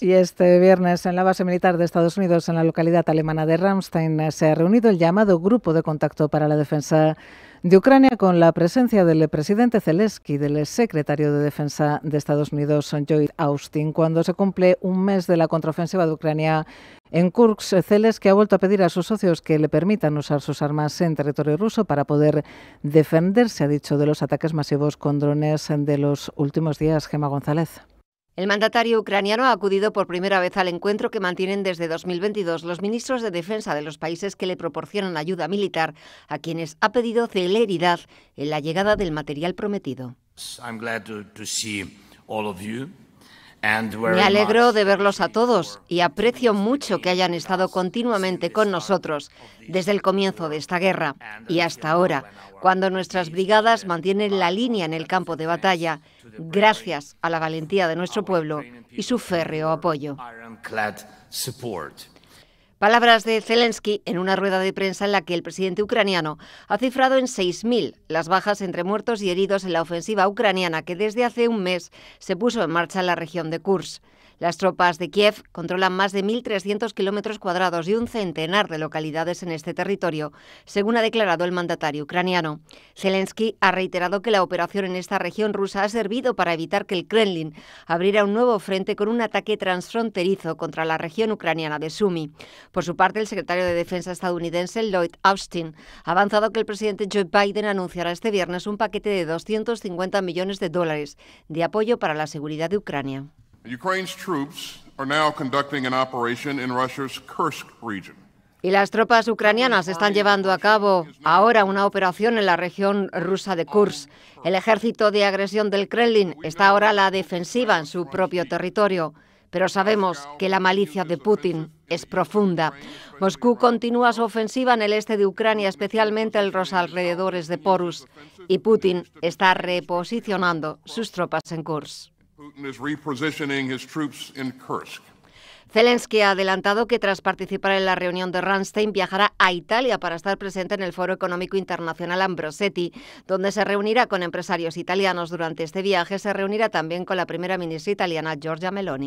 Y este viernes en la base militar de Estados Unidos, en la localidad alemana de Ramstein, eh, se ha reunido el llamado Grupo de Contacto para la Defensa de Ucrania con la presencia del presidente Zelensky y del secretario de Defensa de Estados Unidos, Lloyd Austin. Cuando se cumple un mes de la contraofensiva de Ucrania en Kursk, Zelensky ha vuelto a pedir a sus socios que le permitan usar sus armas en territorio ruso para poder defenderse, ha dicho, de los ataques masivos con drones de los últimos días. Gema González. El mandatario ucraniano ha acudido por primera vez al encuentro que mantienen desde 2022 los ministros de defensa de los países que le proporcionan ayuda militar, a quienes ha pedido celeridad en la llegada del material prometido. Me alegro de verlos a todos y aprecio mucho que hayan estado continuamente con nosotros desde el comienzo de esta guerra y hasta ahora, cuando nuestras brigadas mantienen la línea en el campo de batalla, gracias a la valentía de nuestro pueblo y su férreo apoyo. Palabras de Zelensky en una rueda de prensa en la que el presidente ucraniano ha cifrado en 6.000 las bajas entre muertos y heridos en la ofensiva ucraniana que desde hace un mes se puso en marcha en la región de Kursk. Las tropas de Kiev controlan más de 1.300 kilómetros cuadrados y un centenar de localidades en este territorio, según ha declarado el mandatario ucraniano. Zelensky ha reiterado que la operación en esta región rusa ha servido para evitar que el Kremlin abriera un nuevo frente con un ataque transfronterizo contra la región ucraniana de Sumi. Por su parte, el secretario de Defensa estadounidense Lloyd Austin ha avanzado que el presidente Joe Biden anunciará este viernes un paquete de 250 millones de dólares de apoyo para la seguridad de Ucrania. Y las tropas ucranianas están llevando a cabo ahora una operación en la región rusa de Kursk. El ejército de agresión del Kremlin está ahora a la defensiva en su propio territorio pero sabemos que la malicia de Putin es profunda. Moscú continúa su ofensiva en el este de Ucrania, especialmente en los alrededores de Porus, y Putin está reposicionando sus tropas en Kursk. Zelensky ha adelantado que tras participar en la reunión de Ramstein viajará a Italia para estar presente en el Foro Económico Internacional Ambrosetti, donde se reunirá con empresarios italianos. Durante este viaje se reunirá también con la primera ministra italiana Giorgia Meloni.